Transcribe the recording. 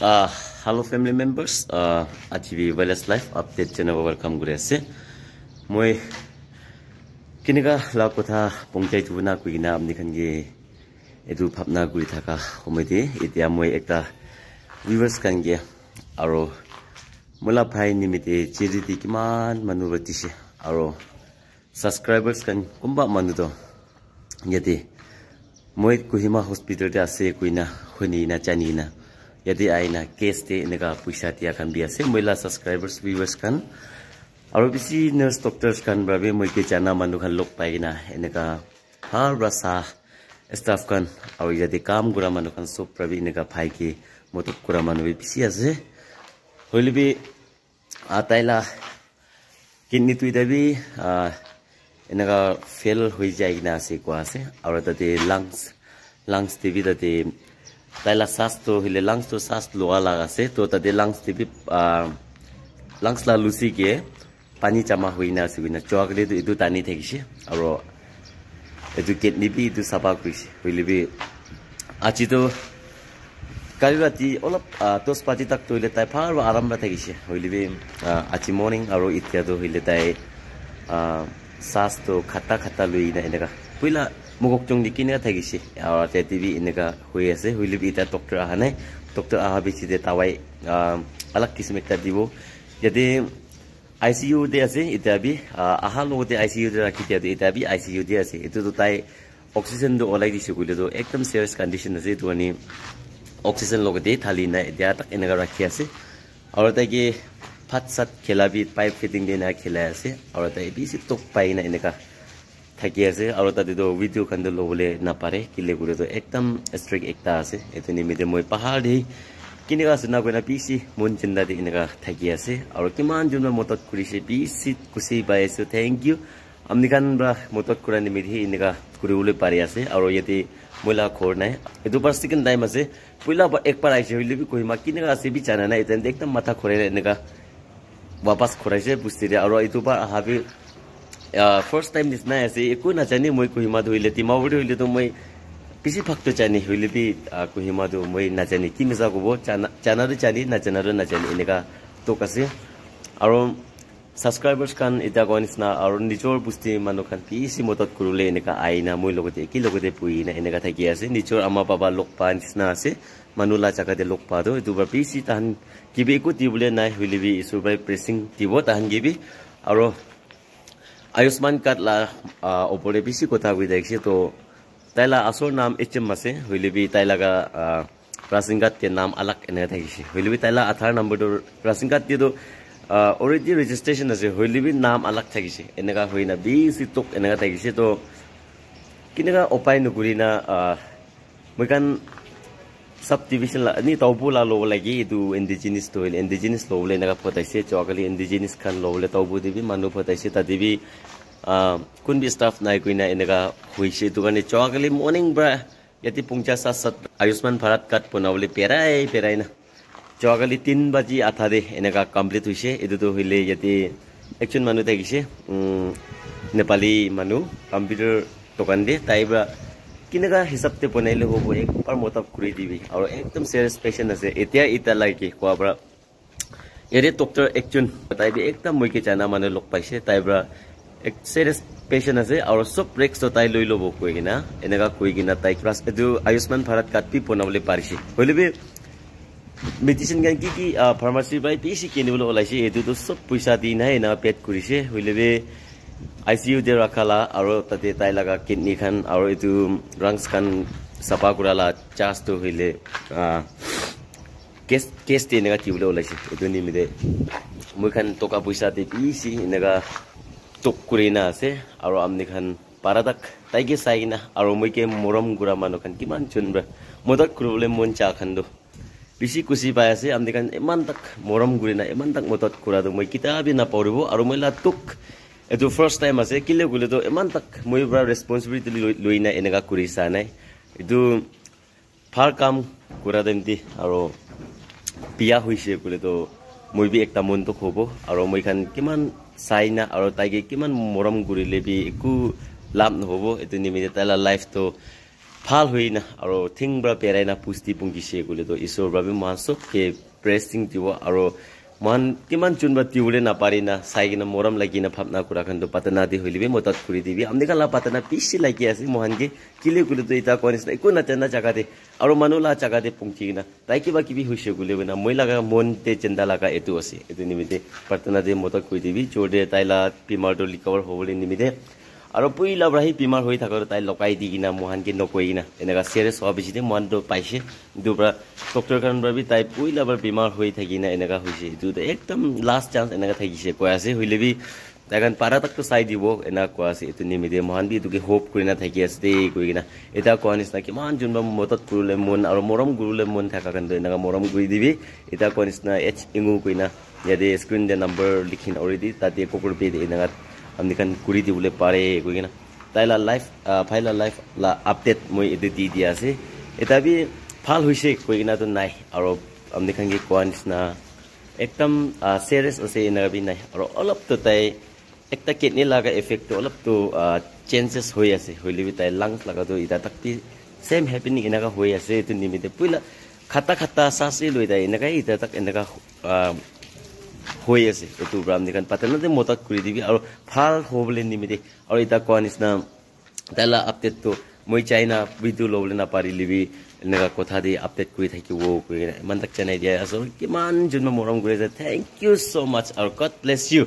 Uh, hello family members, uh, ATV Wireless Life Update Channel welcome Gurese. Moi Kiniga Lakota Pongjai Tuna Kuina Mnikangi Edu Papna Guritaka Homedi, Itiamwe Eta Weavers Kangi Aro Mula Pai Nimiti Chiri Dikiman Manuva Tishi Aro Subscribers Kan Kumba Manuto Yeti Moi Kuhima Hospital Tase Kuina Huni Na Janina yadi aina case te inaka puisa tia khan bi ase moila subscribers viewers khan aro bisi nurse doctors khan brabe moi ke jana manu khan lok pai na inaka har rasa staff khan aro yadi kam gura manu khan sob prabi inaka phai ke motu kura manu bi bisi ase holi bi ataila kidney tu dabi inaka fail hoi jai na ase ko ase aro tate lungs lungs tv tate taila sastro hile langs to sast loa laga se to tade langs tibi langs la lusi ke pani chama huina se guna chokle du idu tani thegi se aro edu ket nibi idu sapa kui se huile bi achi to kali rati olap tos pati tak to ile tai phar ba aram ba thegi se huile bi achi morning aro itya do hile tai sast to khata khata lui na enega puila মোক চং দি কিনে থাকিছে আর তে TV এনেকা হয়ে আছে wheelie ইটা doctor আহা নাই ডক্টর আহা বেছি দে তাওয়াই আলাক কিছু একটা দিব যদি আইসিইউ দে আছে ইতাবি আহা লগতে আইসিইউ দে রাখি দিয়া ইতাবি আইসিইউ দে আছে এটো তো তাই অক্সিজেন ওলাই দিছে কইলে তো একদম সিরিয়াস কন্ডিশন আছে তো আনি অক্সিজেন লগতে থালি নাই দেয়া তাক এনেকা রাখি আছে আর তাকে ফাট সাত খেলাবি পাইপ ফিটিং দিয়ে না খেলা আছে আর তাই বেশি টোক পাই না এনেকা থাকি আছে আৰু তাতে তো ভিডিঅ' খান তো নাপাৰে কিলে কৰে একদম ষ্ট্ৰিক একটা আছে এইটো নিমিত্তে মই পাহাৰ দি কেনেকুৱা আছে না কইনা পি মন চিন্তা দি এনেকুৱা থাকি আছে আৰু কিমান যোন মতত কৰিছে পি চিত কুচি পাই আছো থেংক ইউ আমনি কান বা মতত কৰা নিমিত্তে এনেকুৱা কৰিবলৈ পাৰি আছে আৰু ইয়াতে মহিলা ঘৰ নাই এইটো বাৰ ছেকেণ্ড টাইম আছে পইলা একবাৰ আহিছে বুলি কহিমা কেনেকুৱা আছে বি জানে নাই এতিয়া একদম মাথা খৰাই এনেকুৱা ৱাপাছ খৰাইছে বুজি দিয়ে আৰু এইটো বাৰ অহা ফাৰ্ষ্ট টাইম নিচিনাই আছে একো নাজানি মই কুহিমা ধৰিলে তি মাউৰি হ'লে তো মই পিছি ফাকটো জানি হ'লে তি কুহিমাটো মই নাজানি কি মিছা ক'ব জানা জানাৰো জানি নাজানাৰো নাজানি এনেকুৱা টোক আছে আৰু ছাবস্ক্ৰাইবাৰ্ছ খান এতিয়া কোৱাৰ নিচিনা আৰু নিজৰ বস্তি মানুহ খান পিছি মদত কৰিলে এনেকুৱা আইনা মই লগতে একে লগতে পুহিনা এনেকুৱা থাকি আছে নিজৰ আমাৰ বাবা লগ পোৱা নিচিনা আছে মানুহ লা জেগাতে লগ পোৱাটো এইটো বাৰু পিছি তাহান কিবি একো দিবলৈ নাই হ'লেবি ইছৰ পৰাই প্ৰেচিং দিব তাহান কিবি আৰু আয়ুষ্মান কাৰ্ড লা ওপৰে বেছি কথা কৈ দেখিছে তো তাইলা আচৰ নাম এইচ এম আছে হৈলিবি তাইলা প্ৰাচীন কাৰ্ডটি নাম আলাক এনে থাকিছে হৈলিবি তাইলা আধাৰ নম্বৰটোৰ প্ৰাচীন কাৰ্ডটিতো অলৰেডি ৰেজিষ্ট্ৰেশ্যন আছে হৈলিবি নাম আলাক থাকিছে এনেকুৱা হৈ না বেছি তোক এনেকুৱা থাকিছে তো কেনেকুৱা উপায় নকৰি না মই কাৰণ subdivision la ni tobu la lo lagi itu indigenous to indigenous lo le naga pota se chokali indigenous kan lo le tobu dibi manu pota se ta dibi kun bi staff nai kuina inaga hui se tu gani chokali morning bra yati pungcha sa sat ayusman bharat kat punawli perai perai na chokali 3 baji atha de inaga complete hui se itu tu hile yati action manu ta gise nepali manu computer tokande taibra কেনেকুৱা হিচাপে বনাইলে হ'ব একবাৰ মতাব ঘূৰি দিবি আৰু একদম satisfaction আছে এতিয়া ইটা কোৱাৰ পৰা ইয়াৰে ডক্টৰ একজন তাই একদম মই জানা মানুহ লগ পাইছে তাইৰ পৰা এক চেটিছফেকশ্যন আছে আৰু চব ৰেক্সটো তাই লৈ ল'ব কৈ কিনা এনেকুৱা কৈ কিনা তাইক এইটো আয়ুষ্মান ভাৰত কাৰ্ড বি বনাবলৈ পাৰিছে হ'লেবি মেডিচিন কাৰণ কি কি ফাৰ্মাচীৰ পৰাই বেছি কিনিবলৈ ওলাইছে এইটোতো চব পইচা দি নাই এনেকুৱা পেড কৰিছে হ'লেবি আই চি ইউতে ৰখালা আৰু তাতে তাই লগা কিডনীখন আৰু এইটো ৰংছখন চাফা কৰালা চাৰ্জটো হ'লে কেচ কেচটো এনেকুৱা কি বুলি ওলাইছে এইটো নিমিতে খান টকা পইচা দি পিছি এনেকুৱা টক কৰি না আছে আৰু আমনিখান পাৰা তাক তাইকে চাই কিনা আৰু মইকে মৰম গুৰা মানুহ খান কিমান চোনবা মই তাক ঘূৰিবলৈ মন চাহখনটো বেছি কুচি পাই আছে খান ইমান তাক মৰম গুৰি না ইমান তাক মই তাত ঘূৰাটো মই কিতাপেই নাপাহৰিব আৰু মই লাটোক এইটো ফাৰ্ষ্ট টাইম আছে কেলে গ'লেতো ইমান তাক মই পৰা ৰেচপনচিবিলিটি লৈ লৈ নাই এনেকুৱা কৰিছা নাই এইটো ভাল কাম কৰা তেন্তে আৰু বিয়া হৈছে বোলেতো মই বি এটা মনটো ক'ব আৰু মই এইখন কিমান চাই না আৰু তাইকে কিমান মৰম কৰিলে বি একো লাভ নহ'ব এইটো নিমিত্তে তাই লাইফটো ভাল হৈ না আৰু থিং পৰা পেৰাই না পুষ্টি পুংগিছে বোলেতো ঈশ্বৰৰ বাবে মাছক সেই প্ৰেছিং দিব আৰু মহান কিমান যোনবা তিউৰে নাপাৰি না চাই কিনে মৰম লাগি না ভাৱনা কৰা কিন্তু পাতনা দি হলিবি মই তাত ফুৰি দিবি আমি কালা পাতনা পিছি লাগি আছে মহানকে কিলে কুলে তই এতিয়া কোৱা নিচিনা একো নাচেনা জেগাতে আৰু মানুহ লা জেগাতে পুংখি কিনা তাই কিবা কিবি হৈছে বুলি কিনা মই লগা মন তে চিন্তা লগা এইটো আছে এইটো নিমিত্তে পাতনা দি মই তাত কৈ দিবি যোৰ দে তাই লা বীমাৰটো ৰিকভাৰ হ'বলৈ নিমিত্তে আৰু পৰিলাবাহী বেমাৰ হৈ থাকোঁতে তাই লগাই দি কিনা মহানকৈ নকৰি কিনা এনেকুৱা চিয়াৰে চোৱা বেছিতে মহানটো পাইছে কিন্তু পৰা ডক্টৰ কাৰণ ভাবি তাই পৰিলাবাৰ বেমাৰ হৈ থাকি না এনেকুৱা হৈছে এইটো একদম লাষ্ট চান্স এনেকৈ থাকিছে কৈ আছে হ'লে বি তাই কাৰণ পাৰা তাকটো চাই দিব এনেকুৱা কোৱা আছে এইটো নিমিতে মহান বি এইটোকে হোপ কৰি না থাকি আছে দেই কৰি কিনা এতিয়া কোৱা নিচিনা কিমান যোনবোৰ মদত কৰিলে মন আৰু মৰম কৰিলে মন থকা কাৰণে এনেকুৱা মৰম কৰি দিবি এতিয়া কোৱা নিচিনা এইচ ইঙু কৰি না ইয়াতে স্ক্ৰীণতে নাম্বাৰ লিখি অলৰেডি তাতে একো কৰিবি এনেকুৱা আমনিখান কুড়ি দিবলে পারে কইকে কিনা তাই লাইফ ফাইলার লাইফ লা আপডেট মই এতে দি দিয়ে আছে এটা বি ভাল হয়েছে কইকে না তো নাই আর আমনিখান কি কোয়া নিচনা একদম সিরিয়াস আছে বি নাই আর অল্প তো তাই একটা কিডনি লাগা এফেক্ট অল্প তো চেঞ্জেস হয়ে আছে হইলে বি তাই লাংস লাগা তো ইটা তাকতি সেম হ্যাপিনিং এনেকা হয়ে আছে এই নিমিত্তে পুইলা খাতা খাতা সাসি লই তাই এনেকাই ইটা তাক এনেকা হৈ আছে এইটো ব্ৰাহ্মণীখন পাতিলে মতাত কৰি দিবি আৰু ভাল হ'ব বুলি নিমিতে আৰু এতিয়া কোৱা নিচিনা তাইলা আপডেটটো মই চাইনা বিদ্যুৎ ল'বলৈ নাপাৰিলিবি এনেকুৱা কথা দি আপডেট কৰি থাকিব কৰি কিনে ইমান তাক চেনাই দিয়া আছোঁ কিমান যোন মৰম কৰি আছে থেংক ইউ ছ' মাছ আৰু গড প্লেছ ইউ